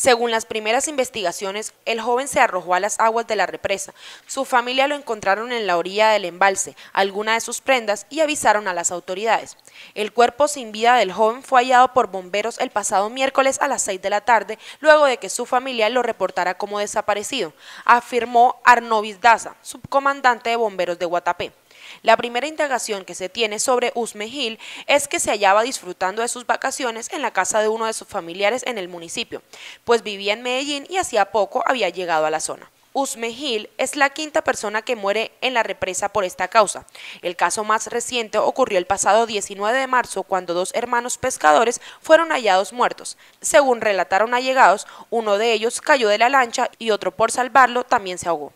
Según las primeras investigaciones, el joven se arrojó a las aguas de la represa. Su familia lo encontraron en la orilla del embalse, alguna de sus prendas, y avisaron a las autoridades. El cuerpo sin vida del joven fue hallado por bomberos el pasado miércoles a las 6 de la tarde, luego de que su familia lo reportara como desaparecido, afirmó Arnovis Daza, subcomandante de bomberos de Guatapé. La primera indagación que se tiene sobre Usme Gil es que se hallaba disfrutando de sus vacaciones en la casa de uno de sus familiares en el municipio pues vivía en Medellín y hacía poco había llegado a la zona. Usme Gil es la quinta persona que muere en la represa por esta causa. El caso más reciente ocurrió el pasado 19 de marzo cuando dos hermanos pescadores fueron hallados muertos. Según relataron allegados, uno de ellos cayó de la lancha y otro por salvarlo también se ahogó.